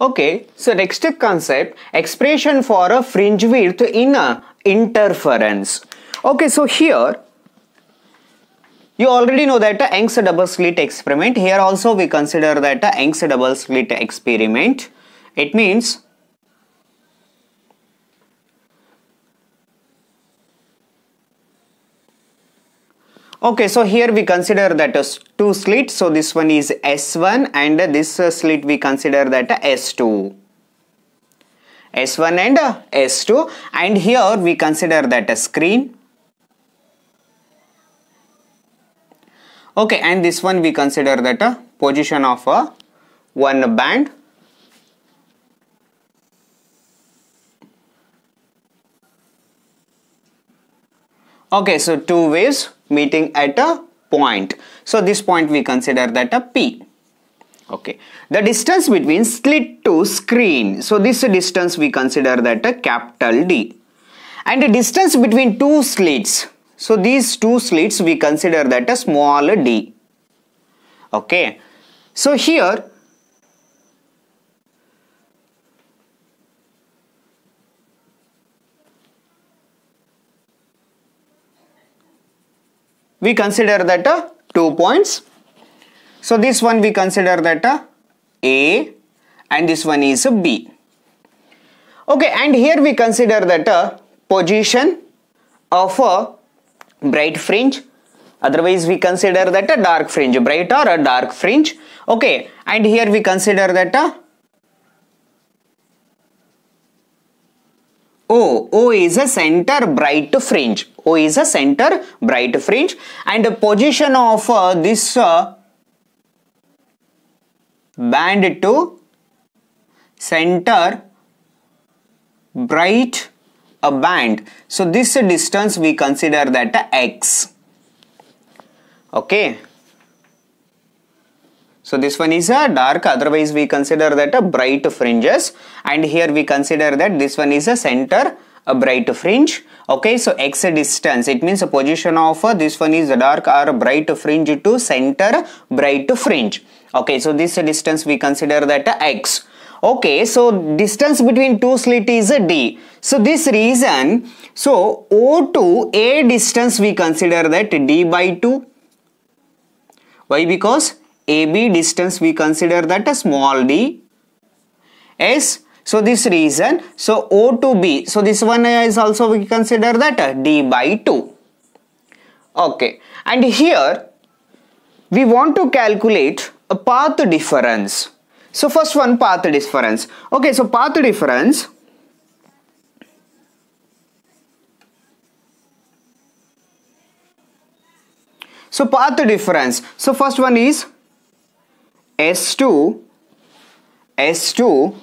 Okay, so next concept, expression for a fringe width in a interference. Okay, so here you already know that the Young's double slit experiment. Here also we consider that the Young's double slit experiment. It means Okay, so here we consider that as two slits. So this one is S1 and this uh, slit we consider that S2. S1 and uh, S2 and here we consider that a screen. Okay, and this one we consider that a uh, position of a one band. Okay, so two waves meeting at a point. So this point we consider that a P. Okay, the distance between slit to screen. So this distance we consider that a capital D. And the distance between two slits. So these two slits we consider that a small d. Okay, so here we consider that uh, two points. So this one we consider that uh, A and this one is uh, B. Okay, and here we consider that uh, position of a bright fringe. Otherwise, we consider that a dark fringe, bright or a dark fringe. Okay, and here we consider that a O. O is a center bright fringe. O is a center bright fringe and the position of uh, this uh, band to center bright a band. So this distance we consider that x. Okay. So this one is a uh, dark otherwise we consider that a bright fringes and here we consider that this one is a center a bright fringe okay so x distance it means the position of uh, this one is dark or bright fringe to center bright fringe okay so this distance we consider that x okay so distance between two slit is a d. so this reason so o to a distance we consider that d by 2 why because ab distance we consider that a small d s so this reason, so O to B, so this one is also we consider that uh, D by 2. Okay, and here we want to calculate a path difference. So first one path difference. Okay, so path difference So path difference. So first one is S2, S2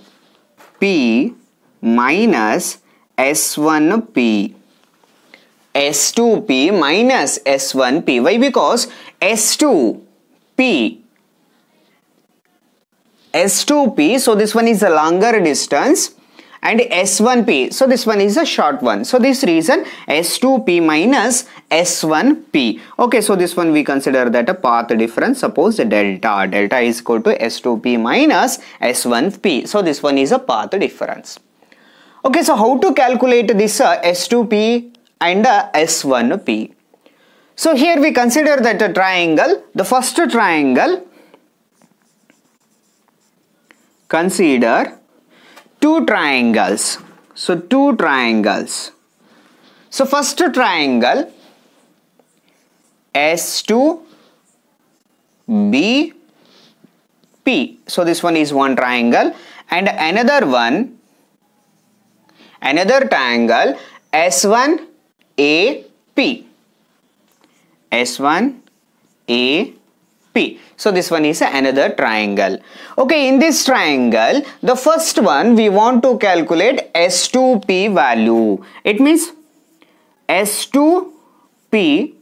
P minus S1P. S2P minus S1P. Why? Because S2P. S2P, so this one is a longer distance and S1P. So this one is a short one. So this reason S2P minus S1P. Okay, so this one we consider that a path difference. Suppose delta. Delta is equal to S2P minus S1P. So this one is a path difference. Okay, so how to calculate this uh, S2P and uh, S1P? So here we consider that a triangle, the first triangle, consider two triangles. So two triangles. So first triangle S to B P. So this one is one triangle and another one another triangle S1 AP. S1 AP. P. So this one is another triangle. Okay, in this triangle, the first one we want to calculate S2P value. It means S2P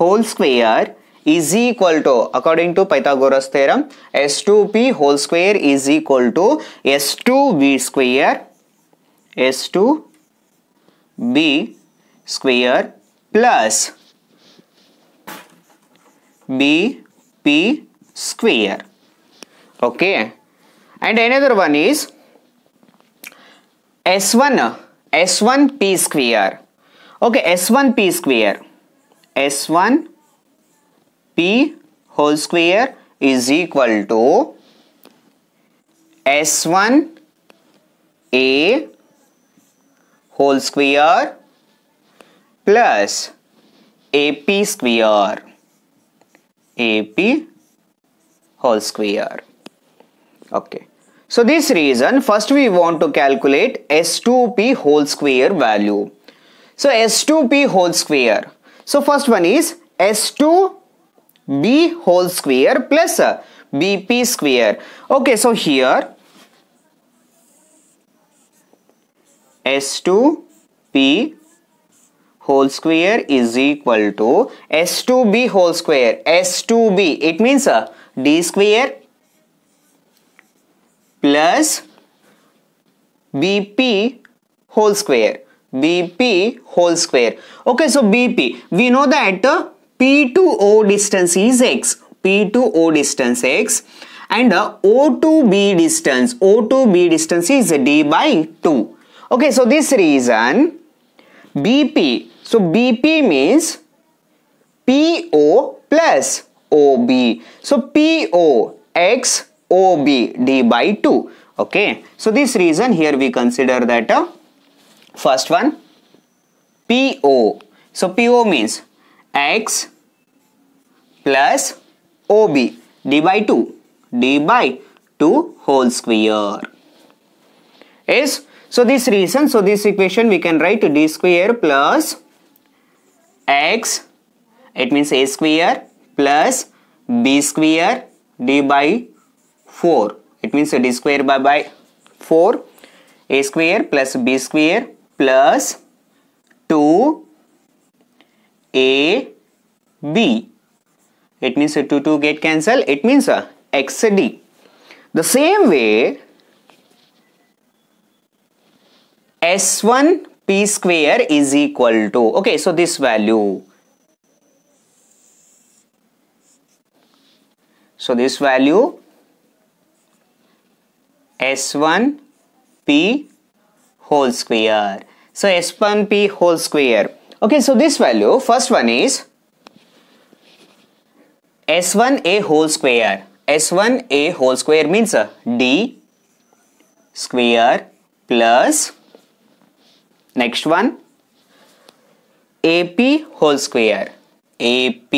whole square is equal to according to Pythagoras theorem S2P whole square is equal to S2V square S2B square plus BP square. Okay. And another one is S1, S1P square. Okay, S1P square. S1P whole square is equal to S1A whole square plus AP square. AP whole square. Okay. So this reason first we want to calculate S2P whole square value. So S2P whole square. So first one is S2B whole square plus uh, BP square. Okay, so here S2P whole square is equal to S2B whole square. S2B, it means uh, D square plus BP whole square. BP whole square. Okay, so BP, we know that the uh, P2O distance is X. P2O distance X and the uh, O2B distance, O2B distance is D by 2. Okay, so this reason BP so BP means PO plus OB. So PO x OB d by 2. Okay. So this reason here we consider that uh, first one PO. So PO means x plus OB d by 2 d by 2 whole square. Yes. So this reason, so this equation we can write d square plus x it means a square plus b square d by 4 it means d square by, by 4 a square plus b square plus 2 a b it means 2 2 get cancel it means uh, xd the same way s1 p square is equal to okay so this value so this value s1 p whole square so s1 p whole square okay so this value first one is s1 a whole square s1 a whole square means uh, d square plus Next one AP whole square AP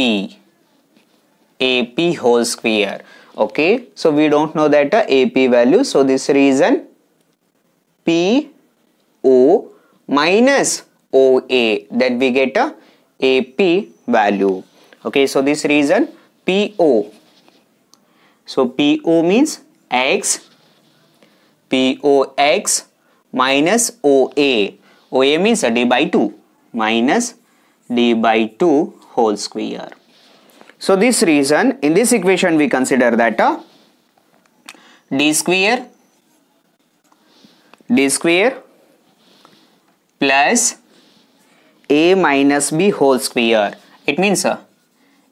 AP whole square okay so we don't know that uh, AP value so this reason PO minus OA that we get uh, a AP value okay so this reason PO so PO means X POX minus OA OA means a d by 2 minus d by 2 whole square. So this reason in this equation we consider that uh, d square d square plus a minus b whole square. It means uh,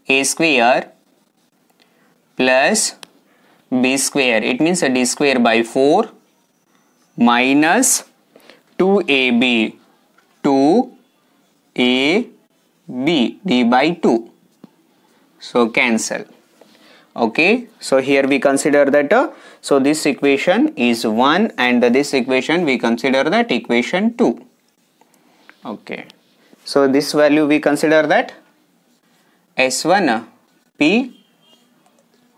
a square plus b square. It means uh, d square by 4 minus 2ab 2ab d by 2 so cancel okay so here we consider that uh, so this equation is 1 and this equation we consider that equation 2 okay so this value we consider that s1 uh, p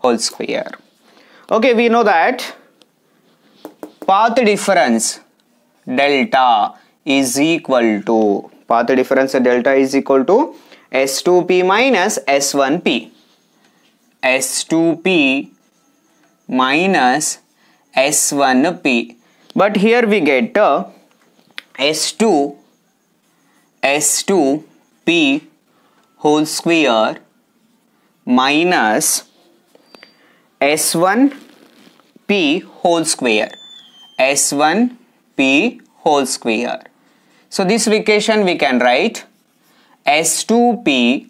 whole square okay we know that path difference delta is equal to path difference delta is equal to S2P minus S1P. S2P minus S1P. But here we get uh, S2 S2P whole square minus S1P whole square S1 p whole square. So this equation we can write S2p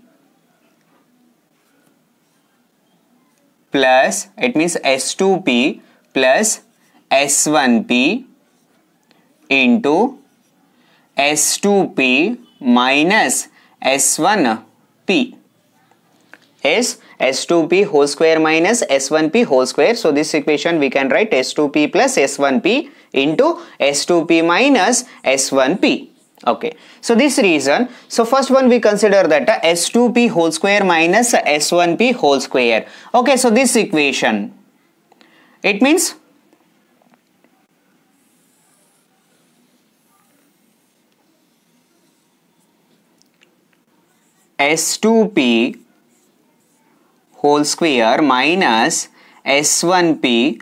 plus it means S2p plus S1p into S2p minus S1p is S2p whole square minus S1p whole square. So this equation we can write S2p plus S1p into S2P minus S1P. Okay, so this reason, so first one we consider that uh, S2P whole square minus S1P whole square. Okay, so this equation, it means S2P whole square minus S1P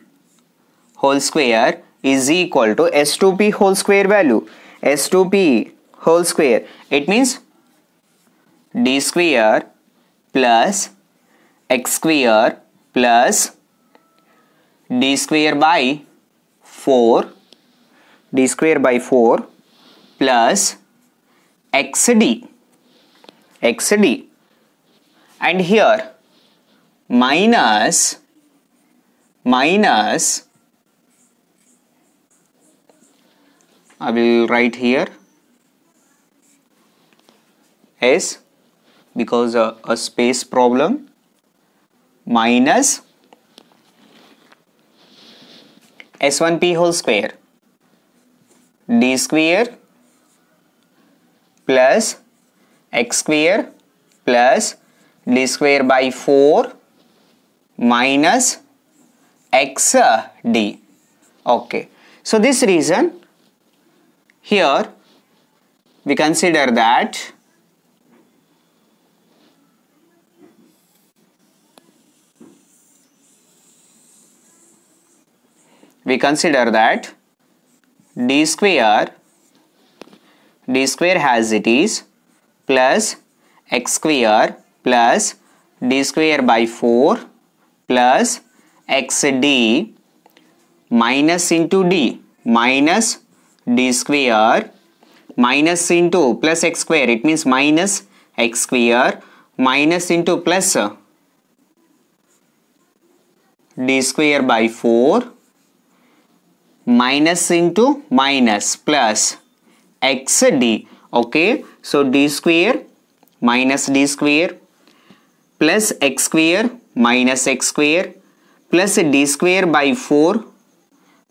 whole square is equal to S2P whole square value. S2P whole square. It means D square plus X square plus D square by 4 D square by 4 plus XD XD and here minus minus I will write here S because a space problem minus S1p whole square d square plus x square plus d square by 4 minus x d okay so this reason here we consider that we consider that d square d square has it is plus x square plus d square by 4 plus xd minus into d minus d square minus into plus x square it means minus x square minus into plus d square by 4 minus into minus plus x d okay so d square minus d square plus x square minus x square plus d square by 4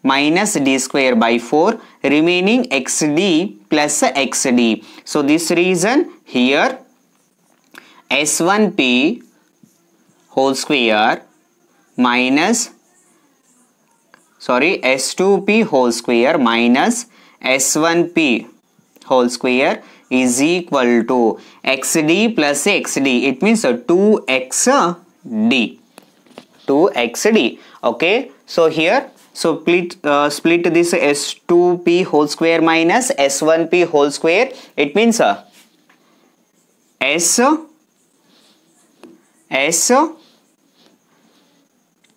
minus d square by 4 remaining xd plus xd. So this reason here s1p whole square minus sorry s2p whole square minus s1p whole square is equal to xd plus xd it means 2xd 2xd okay so here so split, uh, split this S2p whole square minus S1p whole square. It means uh, S, S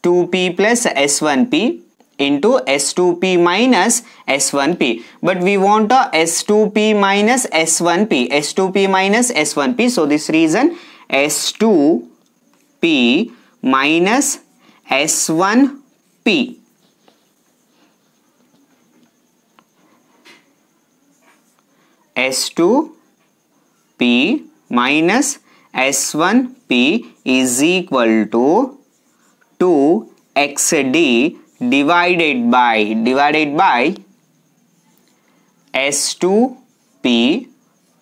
2p plus S1p into S2p minus S1p. But we want a uh, S2p minus S1p. S2p minus S1p. So this reason S2p minus S1p S2P minus S1P is equal to 2XD divided by divided by S2P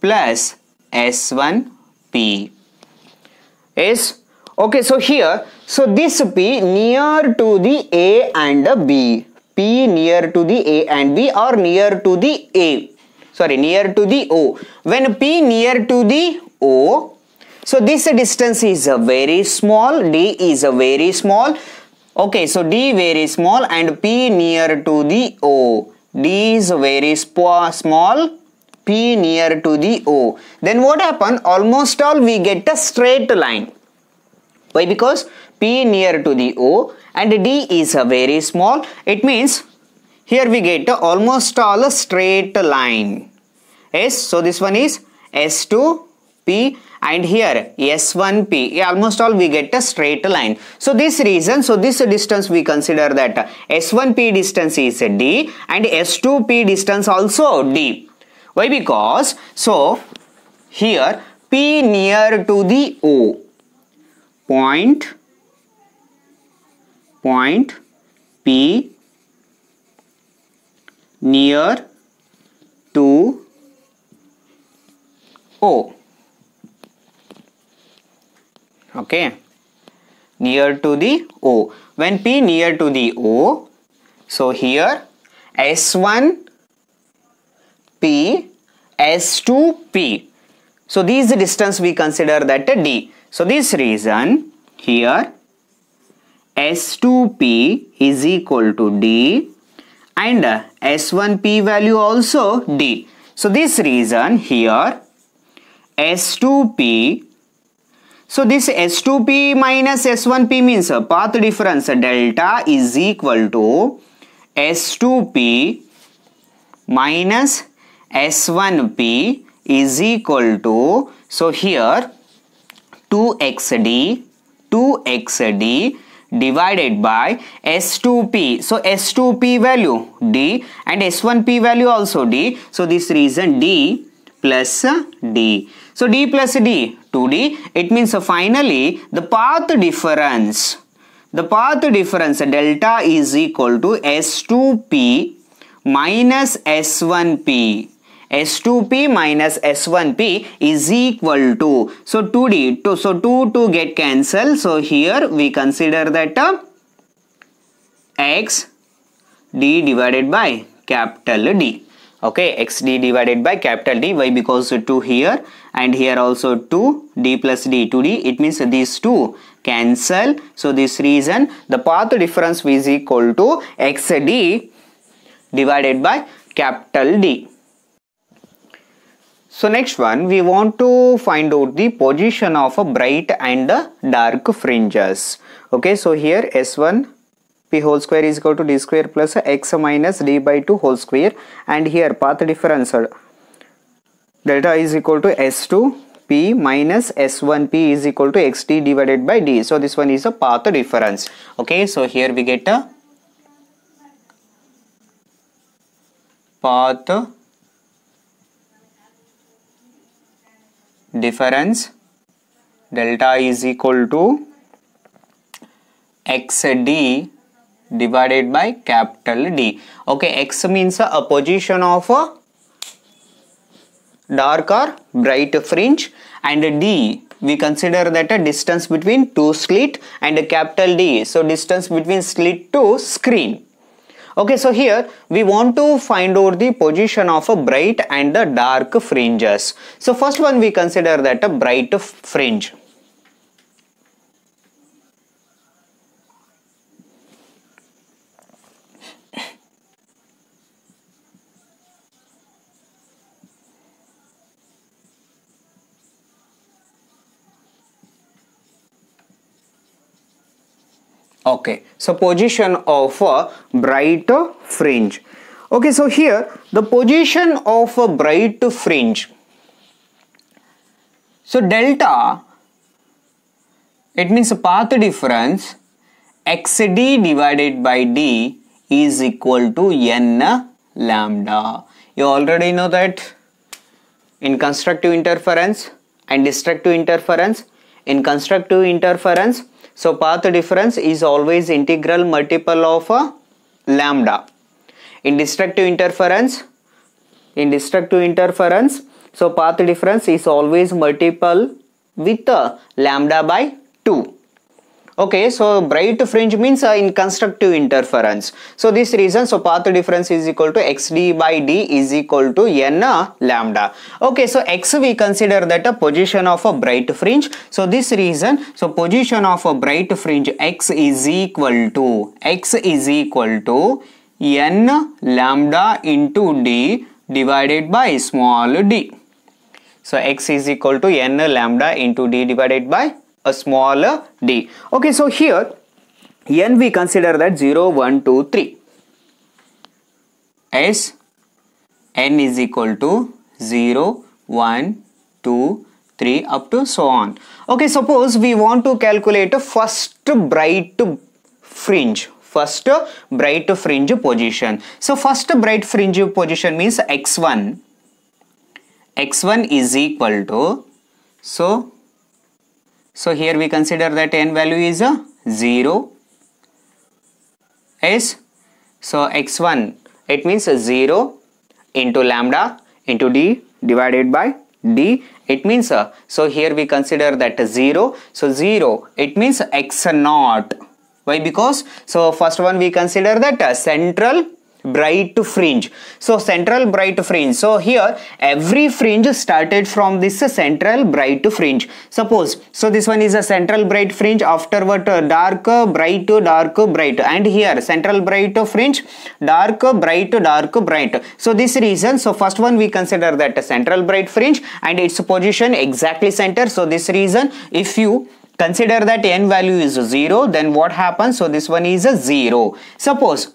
plus S1P is okay so here so this P near to the A and B P near to the A and B or near to the A sorry near to the O. When P near to the O, so this distance is a very small, D is a very small. Okay, so D very small and P near to the O. D is very small, P near to the O. Then what happen? Almost all we get a straight line. Why? Because P near to the O and D is a very small. It means here we get almost all a straight line. S. So this one is S2P and here S1P almost all we get a straight line. So this reason, so this distance we consider that S1P distance is D and S2P distance also D. Why? Because so here P near to the O point point P near to O. Oh. Okay, near to the O. When P near to the O, so here S1 P, S2 P. So these distance we consider that D. So this reason here S2P is equal to D and S1P value also D. So this reason here S2P. So this S2P minus S1P means uh, path difference uh, delta is equal to S2P minus S1P is equal to, so here 2XD, 2XD divided by S2P. So S2P value D and S1P value also D. So this reason D plus D. So d plus d, 2d. It means finally the path difference, the path difference delta is equal to S2p minus S1p. S2p minus S1p is equal to, so 2d, two, so 2 to get cancelled. So here we consider that uh, x d divided by capital D okay xd divided by capital D why because 2 here and here also 2 d plus d 2d it means these two cancel so this reason the path difference is equal to xd divided by capital D so next one we want to find out the position of a bright and dark fringes okay so here s1 p whole square is equal to d square plus x minus d by 2 whole square and here path difference delta is equal to s2 p minus s1 p is equal to xt divided by d so this one is a path difference okay so here we get a path difference delta is equal to xd divided by capital D. Okay, X means a position of a dark or bright fringe and D we consider that a distance between two slit and a capital D. So distance between slit to screen. Okay, so here we want to find out the position of a bright and the dark fringes. So first one we consider that a bright fringe. Okay, so position of a bright fringe. Okay, so here the position of a bright fringe. So delta, it means path difference xd divided by d is equal to n lambda. You already know that in constructive interference and destructive interference. In constructive interference, so path difference is always integral multiple of uh, lambda. In destructive interference, in destructive interference, so path difference is always multiple with uh, lambda by 2. Okay, so bright fringe means uh, in constructive interference. So this reason, so path difference is equal to xd by d is equal to n uh, lambda. Okay, so x we consider that a position of a bright fringe. So this reason, so position of a bright fringe x is equal to, x is equal to n lambda into d divided by small d. So x is equal to n lambda into d divided by a smaller d. Okay, so here n we consider that 0, 1, 2, 3. As n is equal to 0, 1, 2, 3 up to so on. Okay, suppose we want to calculate a first bright fringe first bright fringe position. So first bright fringe position means x1. x1 is equal to so so here we consider that n value is a 0 is so x1 it means 0 into lambda into d divided by d it means a. Uh, so here we consider that 0 so 0 it means x naught why because so first one we consider that a uh, central bright fringe so central bright fringe so here every fringe started from this central bright fringe suppose so this one is a central bright fringe afterward dark bright dark bright and here central bright fringe dark bright dark bright so this reason so first one we consider that a central bright fringe and its position exactly center so this reason if you consider that n value is 0 then what happens so this one is a 0 suppose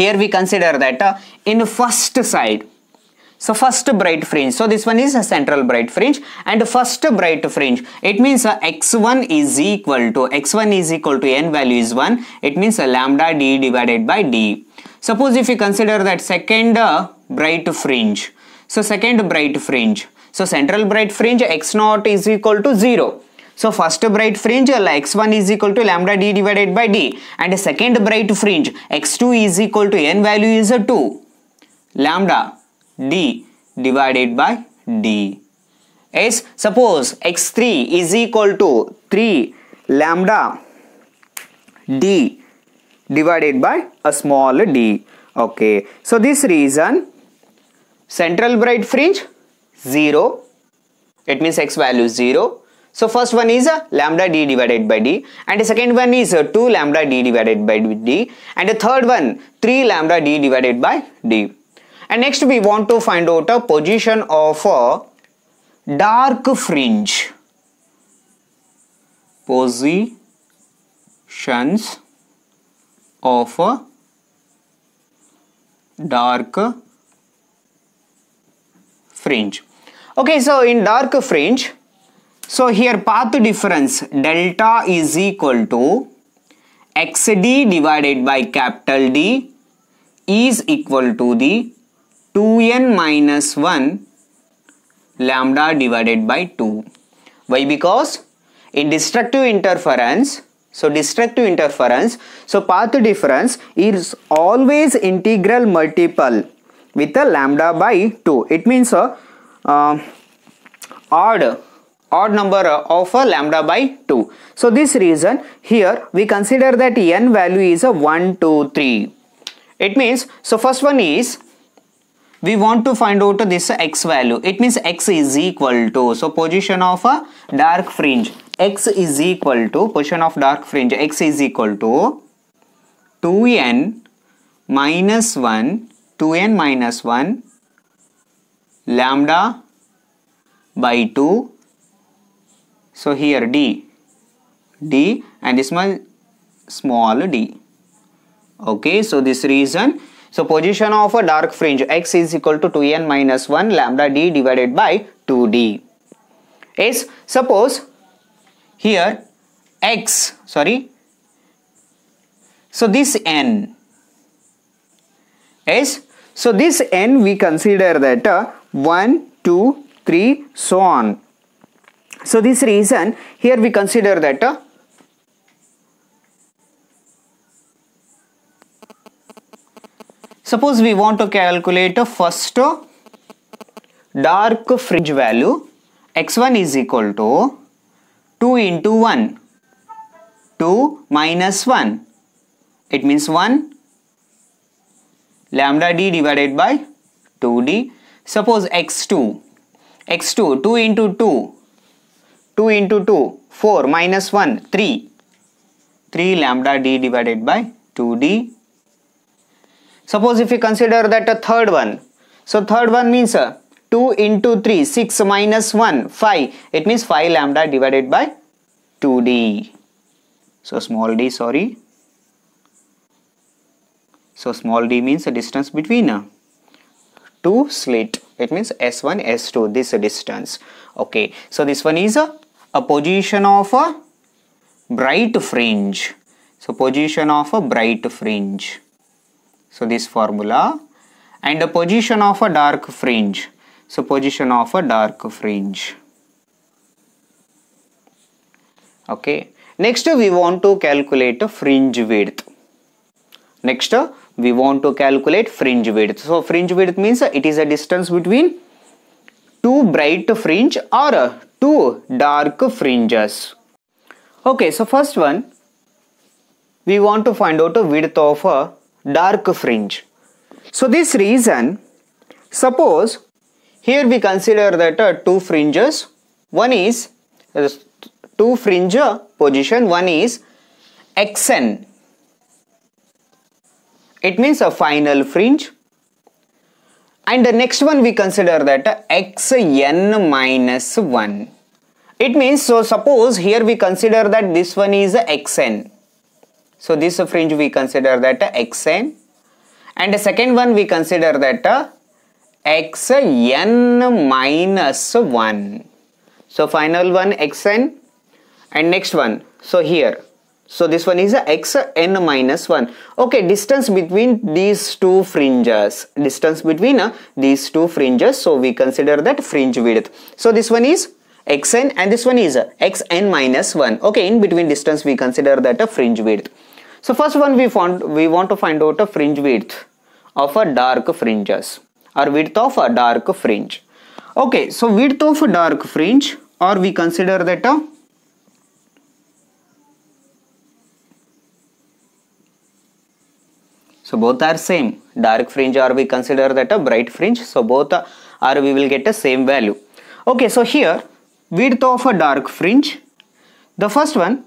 here we consider that uh, in first side so first bright fringe. So this one is a central bright fringe and first bright fringe. It means uh, x1 is equal to x1 is equal to n value is 1. It means uh, lambda d divided by d. Suppose if you consider that second uh, bright fringe. So second bright fringe. So central bright fringe x0 is equal to 0. So first bright fringe x1 is equal to lambda d divided by d and second bright fringe x2 is equal to n value is 2 lambda d divided by d. Yes, suppose x3 is equal to 3 lambda d divided by a small d. Okay, so this reason central bright fringe 0 it means x value 0 so first one is uh, lambda d divided by d and the second one is uh, 2 lambda d divided by d and the third one 3 lambda d divided by d. And next we want to find out a position of a dark fringe. Positions of a dark fringe. Okay, so in dark fringe, so here path difference delta is equal to xd divided by capital D is equal to the 2n minus 1 lambda divided by 2. Why? Because in destructive interference, so destructive interference, so path difference is always integral multiple with a lambda by 2. It means a uh, uh, odd odd number of a lambda by 2. So this reason here we consider that n value is a 1, 2, 3. It means, so first one is we want to find out this x value. It means x is equal to, so position of a dark fringe. x is equal to, position of dark fringe, x is equal to 2n minus 1, 2n minus 1 lambda by 2 so here D, D and this one small d. Okay, so this reason. So position of a dark fringe x is equal to 2n minus 1 lambda d divided by 2d. Is suppose here x sorry. So this n is so this n we consider that uh, 1 2 3 so on so this reason here we consider that uh, suppose we want to calculate a uh, first uh, dark fringe value x1 is equal to 2 into 1 2 minus 1 it means 1 lambda d divided by 2d suppose x2 x2 2 into 2 2 into 2, 4 minus 1, 3. 3 lambda d divided by 2d. Suppose if we consider that a third one. So third one means uh, 2 into 3, 6 minus 1, 5. It means 5 lambda divided by 2d. So small d, sorry. So small d means the distance between uh, two slit. It means S1, S2, this distance. Okay, so this one is a a position of a bright fringe. So position of a bright fringe. So this formula and the position of a dark fringe. So position of a dark fringe. Okay. Next we want to calculate a fringe width. Next we want to calculate fringe width. So fringe width means it is a distance between two bright fringe or two dark fringes. Okay, so first one, we want to find out the width of a dark fringe. So this reason, suppose here we consider that uh, two fringes, one is uh, two fringe position, one is xn. It means a final fringe. And the next one we consider that uh, xn minus 1. It means, so suppose here we consider that this one is xn. So this fringe we consider that xn and the second one we consider that xn minus 1. So final one xn and next one. So here so this one is x n minus 1. Okay, distance between these two fringes. Distance between uh, these two fringes. So we consider that fringe width. So this one is xn and this one is xn minus 1. Okay, in between distance we consider that a fringe width. So first one we found we want to find out a fringe width of a dark fringes or width of a dark fringe. Okay, so width of a dark fringe or we consider that a So both are same dark fringe or we consider that a bright fringe so both are we will get a same value. Okay so here width of a dark fringe. The first one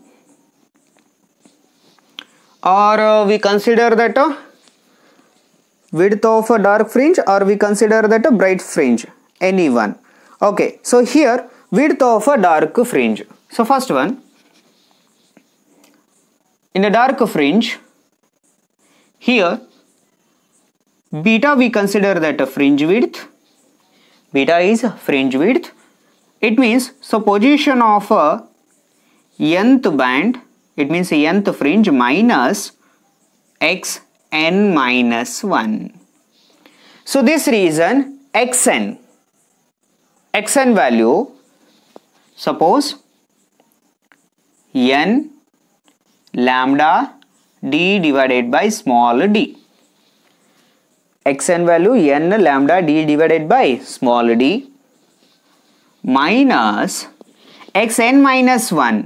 or uh, we consider that a uh, width of a dark fringe or we consider that a bright fringe any one. Okay so here width of a dark fringe. So first one in a dark fringe here beta we consider that a fringe width beta is fringe width it means so position of a nth band, it means nth fringe minus x n minus 1. So this reason xn, xn value suppose n lambda d divided by small d xn value n lambda d divided by small d minus xn minus 1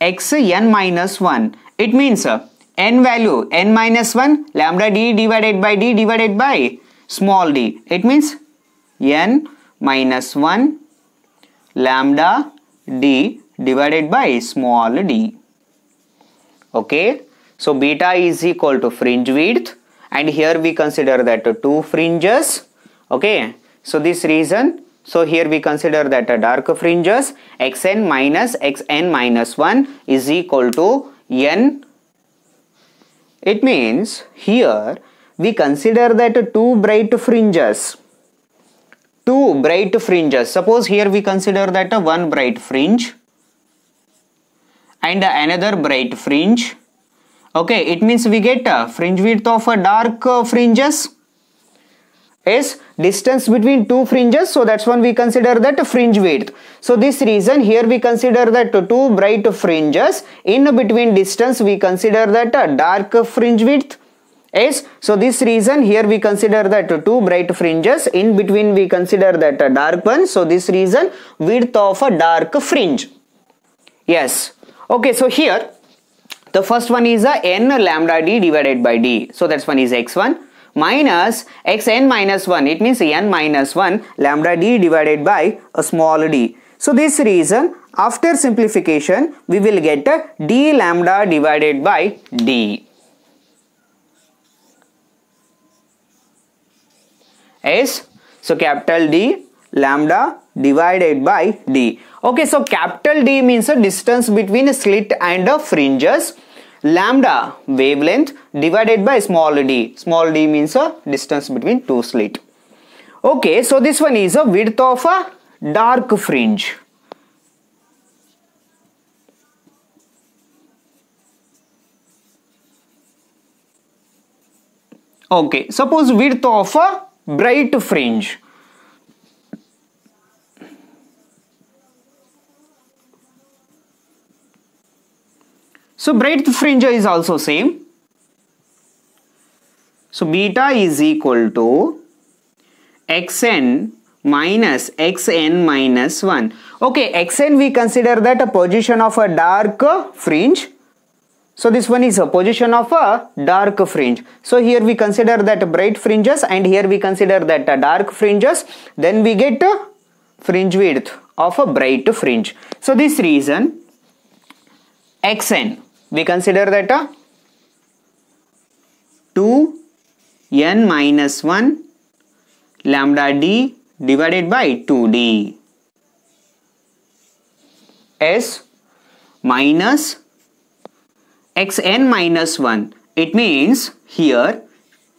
xn minus 1 it means uh, n value n minus 1 lambda d divided by d divided by small d it means n minus 1 lambda d divided by small d okay so beta is equal to fringe width and here we consider that two fringes okay so this reason so here we consider that a dark fringes xn minus xn minus 1 is equal to n. It means here we consider that two bright fringes two bright fringes. Suppose here we consider that a one bright fringe and another bright fringe. Okay, it means we get a fringe width of a dark fringes is distance between two fringes so that's when we consider that fringe width so this reason here we consider that two bright fringes in between distance we consider that dark fringe width is so this reason here we consider that two bright fringes in between we consider that dark one so this reason width of a dark fringe yes okay so here the first one is a n lambda d divided by d so that's one is x1 minus xn minus 1. It means n minus 1 lambda d divided by a small d. So this reason after simplification we will get a d lambda divided by d. So capital D lambda divided by d. Okay, so capital D means a distance between a slit and a fringes lambda wavelength divided by small d. Small d means a distance between two slit. Okay, so this one is a width of a dark fringe. Okay, suppose width of a bright fringe. So breadth fringe is also same. So beta is equal to xn minus xn minus 1. Okay, xn we consider that a position of a dark fringe. So this one is a position of a dark fringe. So here we consider that bright fringes and here we consider that dark fringes. Then we get fringe width of a bright fringe. So this reason xn we consider that a 2 n minus 1 lambda d divided by 2d s minus xn minus 1 it means here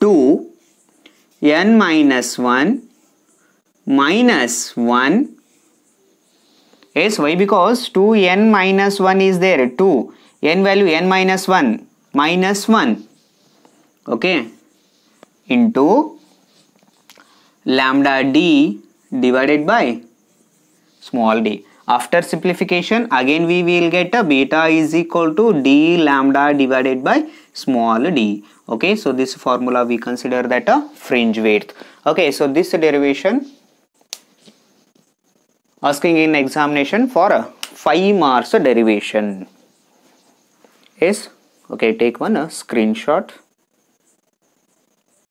2 n minus 1 minus 1 1 minus 1 s why because 2 n minus 1 is there 2 n value n minus 1 minus 1 okay into lambda d divided by small d after simplification again we will get a beta is equal to d lambda divided by small d okay so this formula we consider that a fringe width okay so this derivation asking in examination for a 5 marks derivation is okay take one a screenshot